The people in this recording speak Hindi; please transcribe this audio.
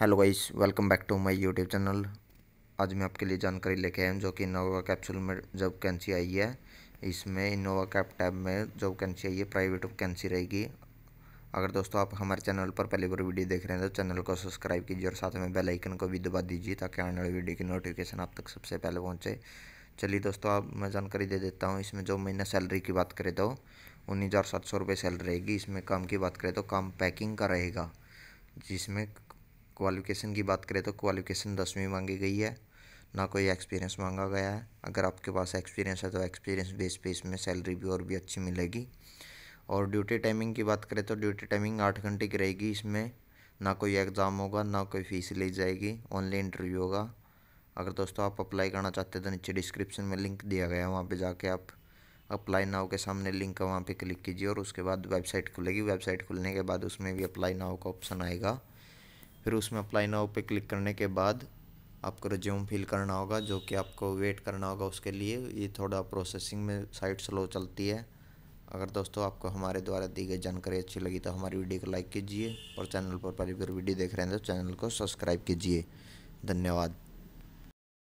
hello guys welcome back to my YouTube channel आज मैं आपके लिए जानकारी लेके आया हूँ जो कि इनोवा कैप्सूल में जॉब कैंसी आई है इसमें इनोवा कैप टैब में जॉब कैंसी आई है प्राइवेट कैंसी रहेगी अगर दोस्तों आप हमारे चैनल पर पहली बार वीडियो देख रहे हैं तो चैनल को सब्सक्राइब कीजिए और साथ में बेलाइकन को भी दबा दीजिए ताकि आने वाली वीडियो की नोटिफिकेशन आप तक सबसे पहले पहुँचे चलिए दोस्तों आप मैं जानकारी दे देता हूँ इसमें जो महीना सैलरी की बात करें तो उन्नीस हज़ार सात सौ रुपये सैलरी रहेगी इसमें काम की बात करें तो काम पैकिंग का रहेगा जिसमें क्वालिफिकेशन की बात करें तो क्वालिफिकेशन दसवीं मांगी गई है ना कोई एक्सपीरियंस मांगा गया है अगर आपके पास एक्सपीरियंस है तो एक्सपीरियंस बेस पे इसमें सैलरी भी और भी अच्छी मिलेगी और ड्यूटी टाइमिंग की बात करें तो ड्यूटी टाइमिंग आठ घंटे की रहेगी इसमें ना कोई एग्ज़ाम होगा ना कोई फ़ीस ली जाएगी ओनली इंटरव्यू होगा अगर दोस्तों आप अप्लाई करना चाहते हैं तो नीचे डिस्क्रिप्शन में लिंक दिया गया है वहाँ पर जाके आप अप्लाई नाव के सामने लिंक है वहाँ पर क्लिक कीजिए और उसके बाद वेबसाइट खुलेगी वेबसाइट खुलने के बाद उसमें भी अप्लाई नाव का ऑप्शन आएगा फिर उसमें अप्लाई नाउ पे क्लिक करने के बाद आपको रिज्यूम फिल करना होगा जो कि आपको वेट करना होगा उसके लिए ये थोड़ा प्रोसेसिंग में साइट स्लो चलती है अगर दोस्तों आपको हमारे द्वारा दी गई जानकारी अच्छी लगी तो हमारी वीडियो को लाइक कीजिए और चैनल पर पहली बार वीडियो देख रहे हैं तो चैनल को सब्सक्राइब कीजिए धन्यवाद